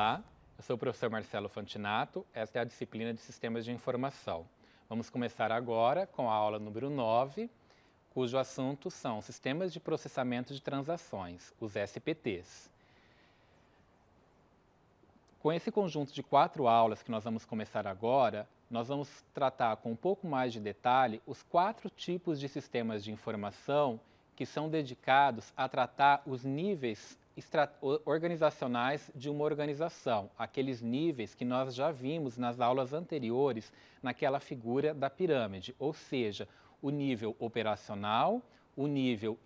Olá, eu sou o professor Marcelo Fantinato, esta é a disciplina de Sistemas de Informação. Vamos começar agora com a aula número 9, cujo assunto são Sistemas de Processamento de Transações, os SPTs. Com esse conjunto de quatro aulas que nós vamos começar agora, nós vamos tratar com um pouco mais de detalhe os quatro tipos de sistemas de informação que são dedicados a tratar os níveis organizacionais de uma organização, aqueles níveis que nós já vimos nas aulas anteriores naquela figura da pirâmide, ou seja, o nível operacional, o nível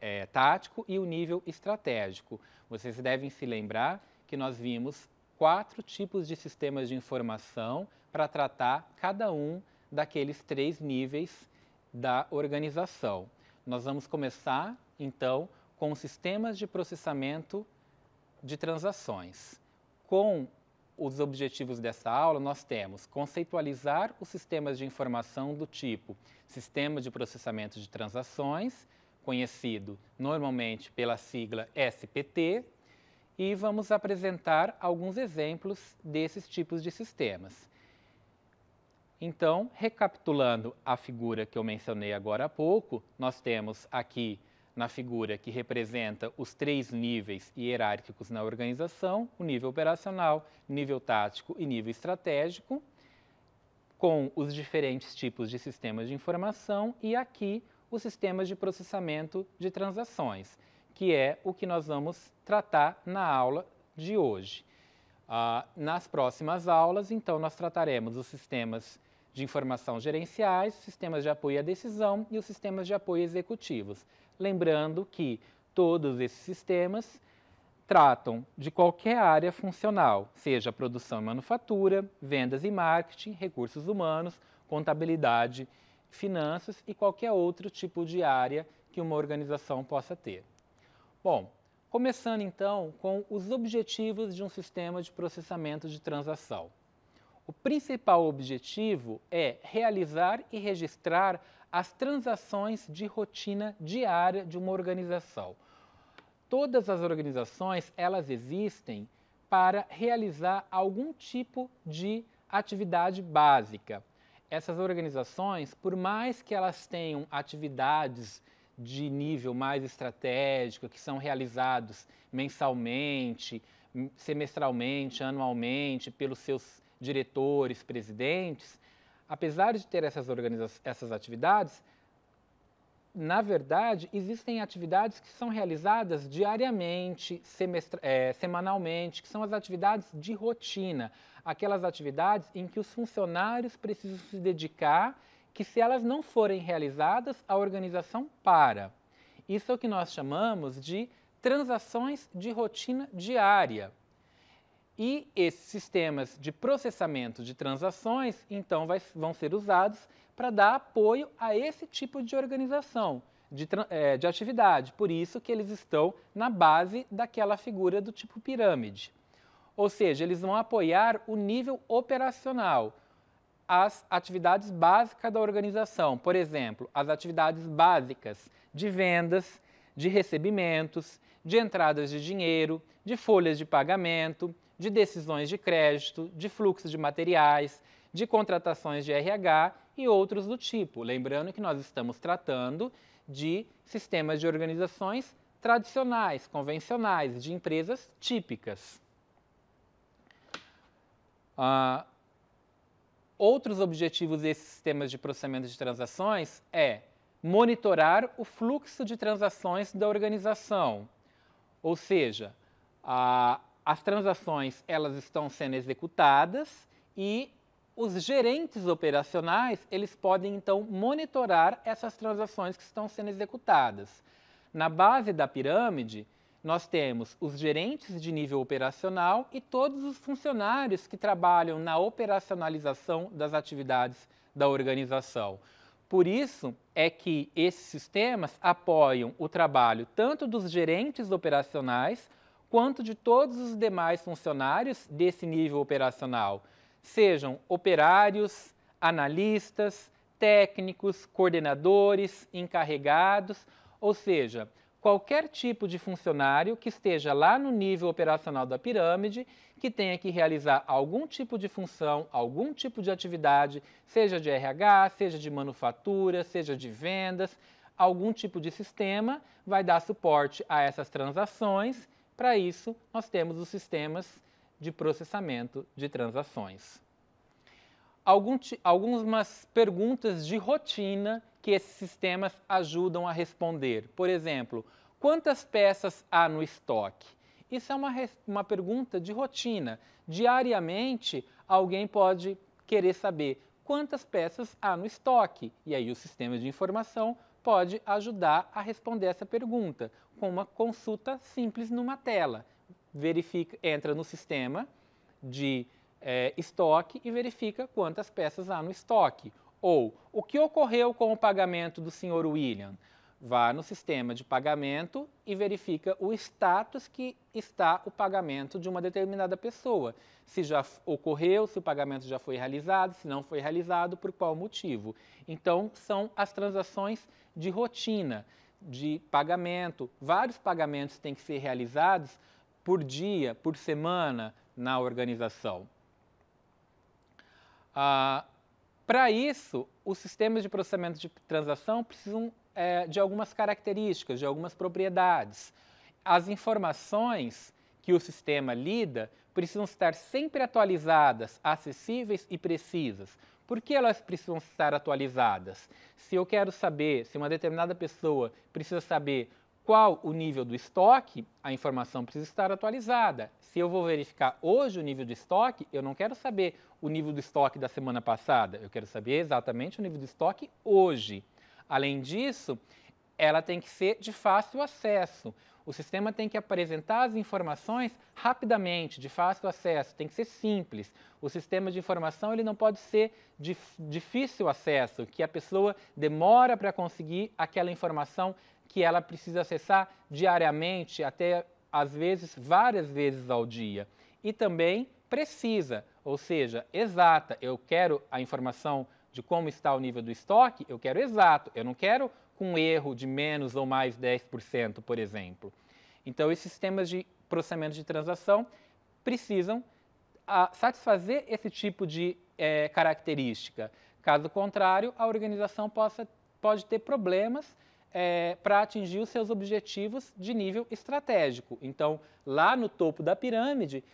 é, tático e o nível estratégico. Vocês devem se lembrar que nós vimos quatro tipos de sistemas de informação para tratar cada um daqueles três níveis da organização. Nós vamos começar, então, com sistemas de processamento de transações. Com os objetivos dessa aula, nós temos conceitualizar os sistemas de informação do tipo Sistema de Processamento de Transações, conhecido normalmente pela sigla SPT, e vamos apresentar alguns exemplos desses tipos de sistemas. Então, recapitulando a figura que eu mencionei agora há pouco, nós temos aqui na figura que representa os três níveis hierárquicos na organização: o nível operacional, nível tático e nível estratégico, com os diferentes tipos de sistemas de informação e aqui os sistemas de processamento de transações, que é o que nós vamos tratar na aula de hoje. Ah, nas próximas aulas, então, nós trataremos os sistemas de informação gerenciais, sistemas de apoio à decisão e os sistemas de apoio executivos. Lembrando que todos esses sistemas tratam de qualquer área funcional, seja produção e manufatura, vendas e marketing, recursos humanos, contabilidade, finanças e qualquer outro tipo de área que uma organização possa ter. Bom, começando então com os objetivos de um sistema de processamento de transação. O principal objetivo é realizar e registrar as transações de rotina diária de uma organização. Todas as organizações, elas existem para realizar algum tipo de atividade básica. Essas organizações, por mais que elas tenham atividades de nível mais estratégico, que são realizados mensalmente, semestralmente, anualmente, pelos seus diretores, presidentes, apesar de ter essas, essas atividades, na verdade, existem atividades que são realizadas diariamente, é, semanalmente, que são as atividades de rotina, aquelas atividades em que os funcionários precisam se dedicar, que se elas não forem realizadas, a organização para. Isso é o que nós chamamos de transações de rotina diária. E esses sistemas de processamento de transações, então, vai, vão ser usados para dar apoio a esse tipo de organização, de, é, de atividade. Por isso que eles estão na base daquela figura do tipo pirâmide. Ou seja, eles vão apoiar o nível operacional, as atividades básicas da organização. Por exemplo, as atividades básicas de vendas, de recebimentos, de entradas de dinheiro, de folhas de pagamento, de decisões de crédito, de fluxo de materiais, de contratações de RH e outros do tipo. Lembrando que nós estamos tratando de sistemas de organizações tradicionais, convencionais, de empresas típicas. Uh, outros objetivos desses sistemas de processamento de transações é monitorar o fluxo de transações da organização, ou seja, a, as transações elas estão sendo executadas e os gerentes operacionais eles podem então monitorar essas transações que estão sendo executadas. Na base da pirâmide, nós temos os gerentes de nível operacional e todos os funcionários que trabalham na operacionalização das atividades da organização. Por isso é que esses sistemas apoiam o trabalho tanto dos gerentes operacionais quanto de todos os demais funcionários desse nível operacional, sejam operários, analistas, técnicos, coordenadores, encarregados, ou seja, qualquer tipo de funcionário que esteja lá no nível operacional da pirâmide, que tenha que realizar algum tipo de função, algum tipo de atividade, seja de RH, seja de manufatura, seja de vendas, algum tipo de sistema vai dar suporte a essas transações para isso, nós temos os sistemas de processamento de transações. algumas perguntas de rotina que esses sistemas ajudam a responder. Por exemplo, quantas peças há no estoque? Isso é uma, uma pergunta de rotina. Diariamente, alguém pode querer saber quantas peças há no estoque. E aí, o sistema de informação pode ajudar a responder essa pergunta com uma consulta simples numa tela. Verifica, entra no sistema de é, estoque e verifica quantas peças há no estoque. Ou o que ocorreu com o pagamento do senhor William? Vá no sistema de pagamento e verifica o status que está o pagamento de uma determinada pessoa. Se já ocorreu, se o pagamento já foi realizado, se não foi realizado, por qual motivo. Então, são as transações de rotina, de pagamento. Vários pagamentos têm que ser realizados por dia, por semana na organização. Ah, Para isso, os sistemas de processamento de transação precisam é, de algumas características, de algumas propriedades. As informações que o sistema lida precisam estar sempre atualizadas, acessíveis e precisas. Por que elas precisam estar atualizadas? Se eu quero saber, se uma determinada pessoa precisa saber qual o nível do estoque, a informação precisa estar atualizada. Se eu vou verificar hoje o nível do estoque, eu não quero saber o nível do estoque da semana passada, eu quero saber exatamente o nível do estoque hoje. Além disso, ela tem que ser de fácil acesso. O sistema tem que apresentar as informações rapidamente, de fácil acesso, tem que ser simples. O sistema de informação ele não pode ser de difícil acesso, que a pessoa demora para conseguir aquela informação que ela precisa acessar diariamente, até às vezes várias vezes ao dia. E também precisa, ou seja, exata. Eu quero a informação de como está o nível do estoque, eu quero exato, eu não quero com um erro de menos ou mais 10%, por exemplo. Então, esses sistemas de processamento de transação precisam a, ah, satisfazer esse tipo de é, característica. Caso contrário, a organização possa, pode ter problemas é, eh, para atingir os seus objetivos de nível estratégico. Então, lá no topo da pirâmide,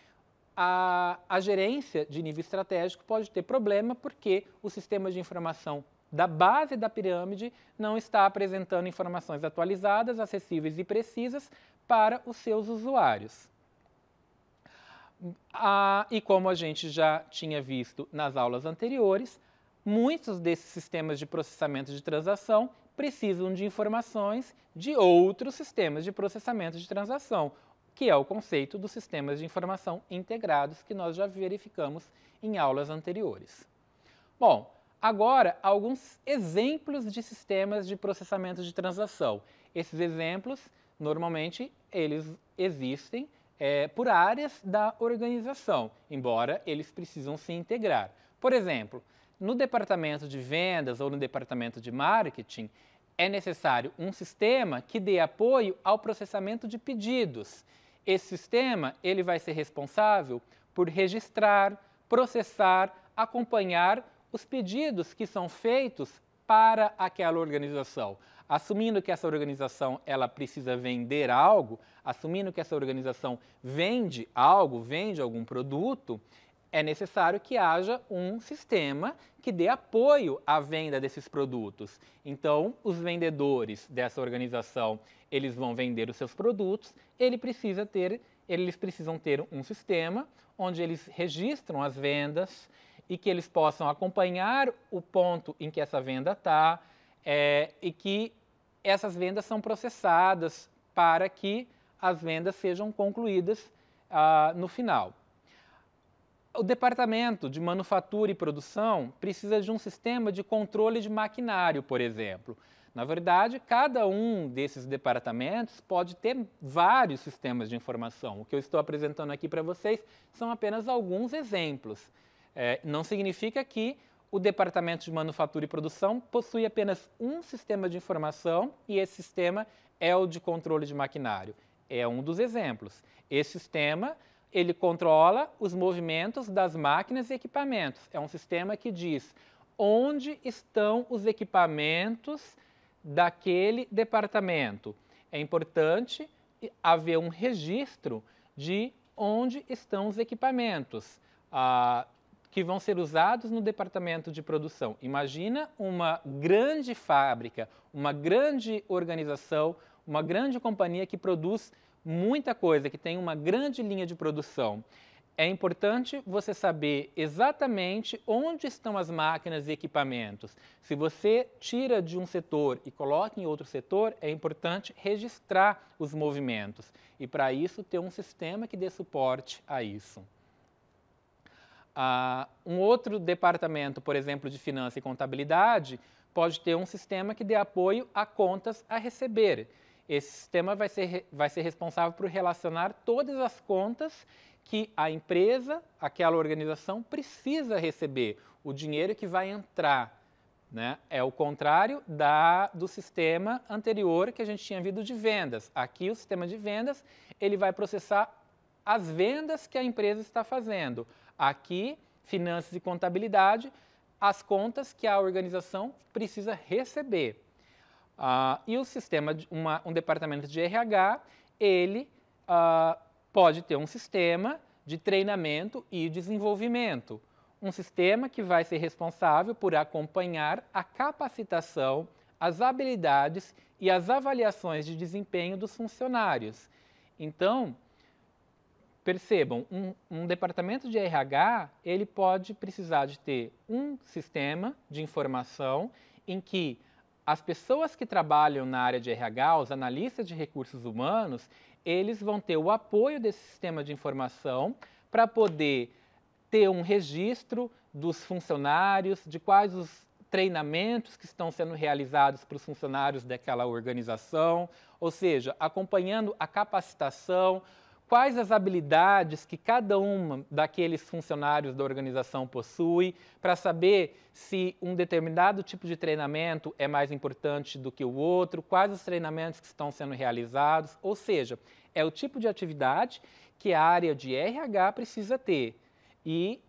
a, a gerência de nível estratégico pode ter problema porque o sistema de informação da base da pirâmide não está apresentando informações atualizadas, acessíveis e precisas para os seus usuários. Ah, e como a gente já tinha visto nas aulas anteriores, muitos desses sistemas de processamento de transação precisam de informações de outros sistemas de processamento de transação, que é o conceito dos sistemas de informação integrados que nós já verificamos em aulas anteriores. Bom, Agora, alguns exemplos de sistemas de processamento de transação. Esses exemplos, normalmente, eles existem é, por áreas da organização, embora eles precisam se integrar. Por exemplo, no departamento de vendas ou no departamento de marketing, é necessário um sistema que dê apoio ao processamento de pedidos. Esse sistema ele vai ser responsável por registrar, processar, acompanhar os pedidos que são feitos para aquela organização. Assumindo que essa organização ela precisa vender algo, assumindo que essa organização vende algo, vende algum produto, é necessário que haja um sistema que dê apoio à venda desses produtos. Então, os vendedores dessa organização, eles vão vender os seus produtos, ele precisa ter, eles precisam ter um sistema onde eles registram as vendas, e que eles possam acompanhar o ponto em que essa venda está é, e que essas vendas são processadas para que as vendas sejam concluídas ah, no final. O departamento de manufatura e produção precisa de um sistema de controle de maquinário, por exemplo. Na verdade, cada um desses departamentos pode ter vários sistemas de informação. O que eu estou apresentando aqui para vocês são apenas alguns exemplos. É, não significa que o Departamento de Manufatura e Produção possui apenas um sistema de informação e esse sistema é o de controle de maquinário. É um dos exemplos. Esse sistema ele controla os movimentos das máquinas e equipamentos. É um sistema que diz onde estão os equipamentos daquele departamento. É importante haver um registro de onde estão os equipamentos. Ah, que vão ser usados no departamento de produção. Imagina uma grande fábrica, uma grande organização, uma grande companhia que produz muita coisa, que tem uma grande linha de produção. É importante você saber exatamente onde estão as máquinas e equipamentos. Se você tira de um setor e coloca em outro setor, é importante registrar os movimentos e, para isso, ter um sistema que dê suporte a isso. Uh, um outro departamento, por exemplo, de finanças e contabilidade, pode ter um sistema que dê apoio a contas a receber. Esse sistema vai ser, vai ser responsável por relacionar todas as contas que a empresa, aquela organização, precisa receber, o dinheiro que vai entrar. Né? É o contrário da, do sistema anterior que a gente tinha vindo de vendas. Aqui o sistema de vendas ele vai processar as vendas que a empresa está fazendo. Aqui, finanças e contabilidade, as contas que a organização precisa receber. Uh, e o sistema, uma, um departamento de RH, ele uh, pode ter um sistema de treinamento e desenvolvimento. Um sistema que vai ser responsável por acompanhar a capacitação, as habilidades e as avaliações de desempenho dos funcionários. Então, percebam, um, um, departamento de RH ele pode precisar de ter um sistema de informação em que as pessoas que trabalham na área de RH, os analistas de recursos humanos, eles vão ter o apoio desse sistema de informação para poder ter um registro dos funcionários, de quais os treinamentos que estão sendo realizados para os funcionários daquela organização, ou seja, acompanhando a capacitação, quais as habilidades que cada um daqueles funcionários da organização possui para saber se um determinado tipo de treinamento é mais importante do que o outro, quais os treinamentos que estão sendo realizados, ou seja, é o tipo de atividade que a área de RH precisa ter e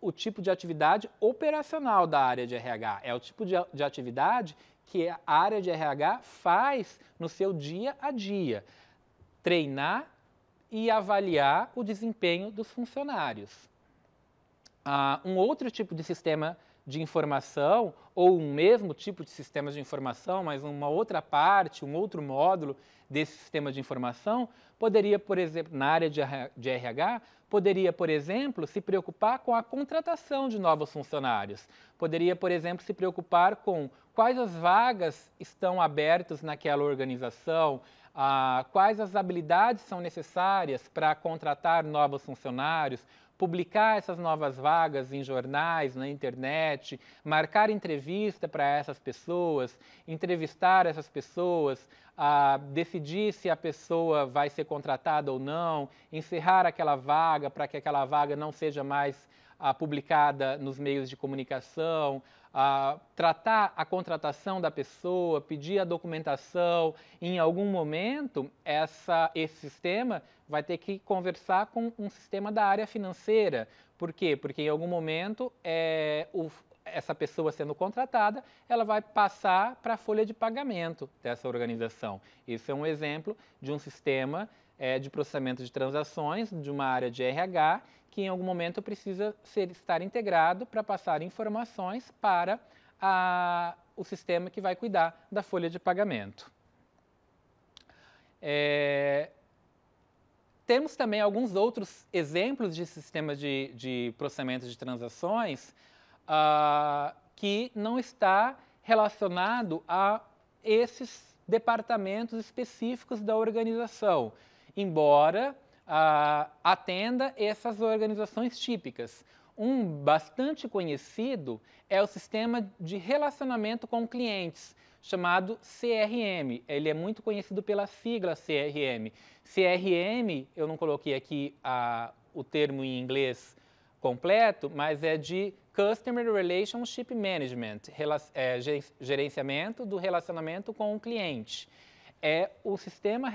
o tipo de atividade operacional da área de RH, é o tipo de, de atividade que a área de RH faz no seu dia a dia. Treinar e avaliar o desempenho dos funcionários. Ah, um outro tipo de sistema de informação, ou um mesmo tipo de sistema de informação, mas uma outra parte, um outro módulo desse sistema de informação, poderia, por exemplo, na área de RH, Poderia, por exemplo, se preocupar com a contratação de novos funcionários. Poderia, por exemplo, se preocupar com quais as vagas estão abertas naquela organização, ah, quais as habilidades são necessárias para contratar novos funcionários, publicar essas novas vagas em jornais, na internet, marcar entrevista para essas pessoas, entrevistar essas pessoas, decidir se a pessoa vai ser contratada ou não, encerrar aquela vaga para que aquela vaga não seja mais ah, publicada nos meios de comunicação, tratar a contratação da pessoa, pedir a documentação. Em algum momento, essa, esse sistema vai ter que conversar com um sistema da área financeira. Por quê? Porque em algum momento é, o, essa pessoa sendo contratada, ela vai passar para a folha de pagamento dessa organização. Isso é um exemplo de um sistema é, de processamento de transações de uma área de RH que em algum momento precisa ser, estar integrado para passar informações para a, o sistema que vai cuidar da folha de pagamento. É, temos também alguns outros exemplos de sistemas de, de processamento de transações uh, que não está relacionado a esses departamentos específicos da organização, embora uh, atenda essas organizações típicas. Um bastante conhecido é o sistema de relacionamento com clientes, chamado CRM. Ele é muito conhecido pela sigla CRM. CRM, eu não coloquei aqui a, o termo em inglês completo, mas é de Customer Relationship Management, é, gerenciamento do relacionamento com o cliente. É o sistema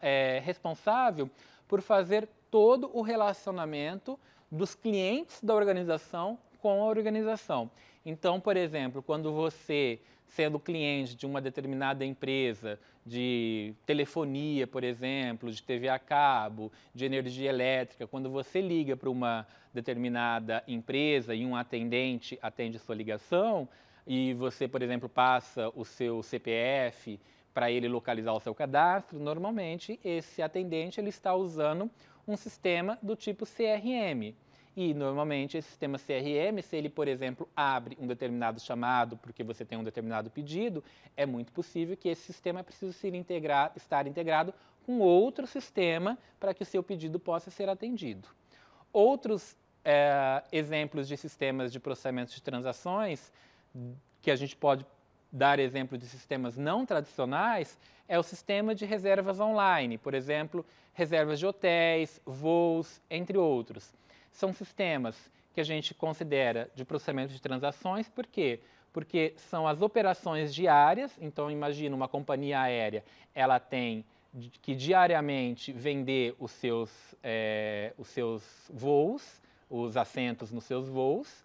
é, responsável por fazer todo o relacionamento dos clientes da organização com a organização. Então, por exemplo, quando você, sendo cliente de uma determinada empresa de telefonia, por exemplo, de TV a cabo, de energia elétrica, quando você liga para uma determinada empresa e um atendente atende sua ligação, e você, por exemplo, passa o seu CPF para ele localizar o seu cadastro, normalmente esse atendente ele está usando um sistema do tipo CRM. E, normalmente, esse sistema CRM, se ele, por exemplo, abre um determinado chamado porque você tem um determinado pedido, é muito possível que esse sistema precise ser integrar, estar integrado com outro sistema para que o seu pedido possa ser atendido. Outros é, exemplos de sistemas de processamento de transações, que a gente pode dar exemplo de sistemas não tradicionais, é o sistema de reservas online, por exemplo, reservas de hotéis, voos, entre outros. São sistemas que a gente considera de processamento de transações, por quê? Porque são as operações diárias, então imagina uma companhia aérea, ela tem que diariamente vender os seus, é, os seus voos, os assentos nos seus voos,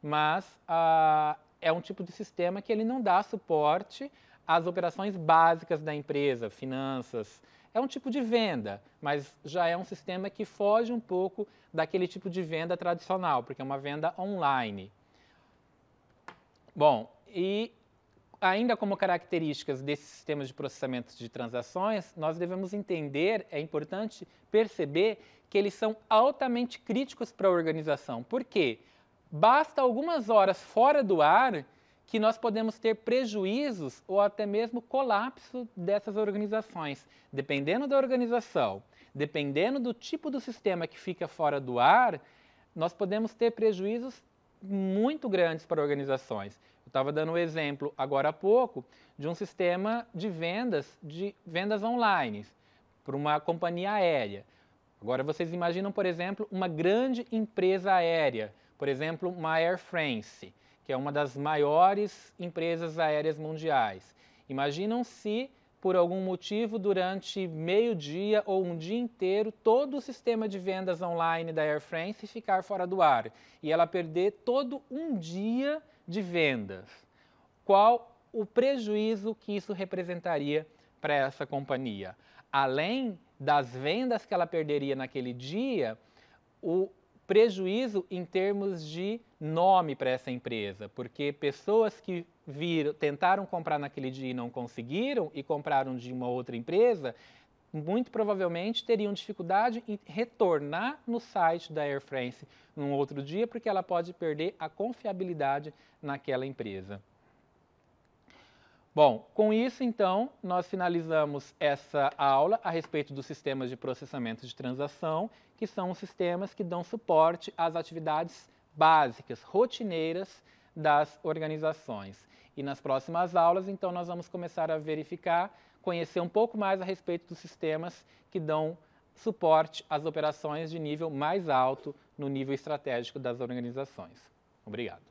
mas ah, é um tipo de sistema que ele não dá suporte às operações básicas da empresa, finanças, é um tipo de venda, mas já é um sistema que foge um pouco daquele tipo de venda tradicional, porque é uma venda online. Bom, e ainda como características desses sistemas de processamento de transações, nós devemos entender, é importante perceber que eles são altamente críticos para a organização. Por quê? Basta algumas horas fora do ar que nós podemos ter prejuízos ou até mesmo colapso dessas organizações. Dependendo da organização, dependendo do tipo do sistema que fica fora do ar, nós podemos ter prejuízos muito grandes para organizações. Eu estava dando o um exemplo agora há pouco de um sistema de vendas, de vendas online, para uma companhia aérea. Agora vocês imaginam, por exemplo, uma grande empresa aérea, por exemplo, uma Air France que é uma das maiores empresas aéreas mundiais. Imaginam se, por algum motivo, durante meio-dia ou um dia inteiro, todo o sistema de vendas online da Air France ficar fora do ar e ela perder todo um dia de vendas. Qual o prejuízo que isso representaria para essa companhia? Além das vendas que ela perderia naquele dia, o prejuízo em termos de nome para essa empresa, porque pessoas que viram, tentaram comprar naquele dia e não conseguiram e compraram de uma outra empresa, muito provavelmente teriam dificuldade em retornar no site da Air France num outro dia, porque ela pode perder a confiabilidade naquela empresa. Bom, com isso então, nós finalizamos essa aula a respeito dos sistemas de processamento de transação, que são os sistemas que dão suporte às atividades básicas, rotineiras das organizações. E nas próximas aulas, então, nós vamos começar a verificar, conhecer um pouco mais a respeito dos sistemas que dão suporte às operações de nível mais alto no nível estratégico das organizações. Obrigado.